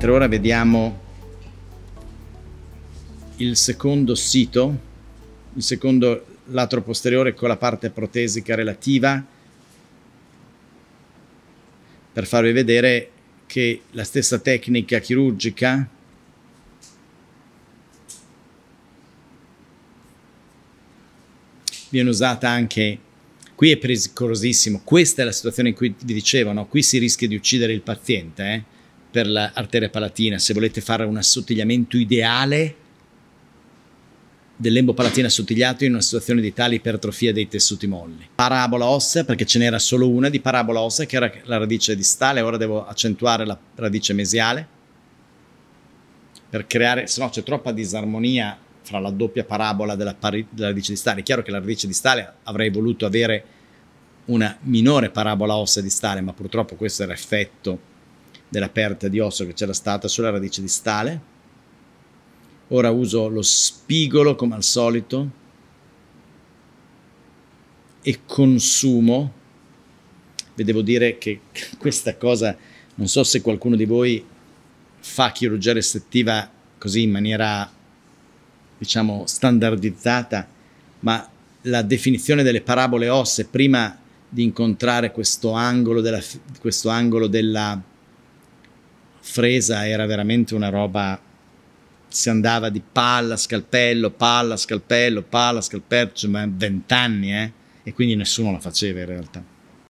mentre ora vediamo il secondo sito, il secondo lato posteriore con la parte protesica relativa, per farvi vedere che la stessa tecnica chirurgica viene usata anche qui è pericolosissimo questa è la situazione in cui vi dicevo qui si rischia di uccidere il paziente eh? per l'arteria palatina, se volete fare un assottigliamento ideale del lembo palatino assottigliato in una situazione di tale ipertrofia dei tessuti molli. Parabola ossea, perché ce n'era solo una di parabola ossea, che era la radice distale, ora devo accentuare la radice mesiale, per creare, se no c'è troppa disarmonia fra la doppia parabola della, della radice distale. È chiaro che la radice distale avrei voluto avere una minore parabola ossea distale, ma purtroppo questo era effetto della perdita di osso che c'era stata sulla radice distale. Ora uso lo spigolo come al solito e consumo. Vi devo dire che questa cosa, non so se qualcuno di voi fa chirurgia restrittiva così in maniera, diciamo, standardizzata, ma la definizione delle parabole osse prima di incontrare questo angolo della, questo angolo della Fresa era veramente una roba si andava di palla, scalpello, palla, scalpello, palla, scalpello, cioè, ma vent'anni, eh? E quindi nessuno la faceva in realtà.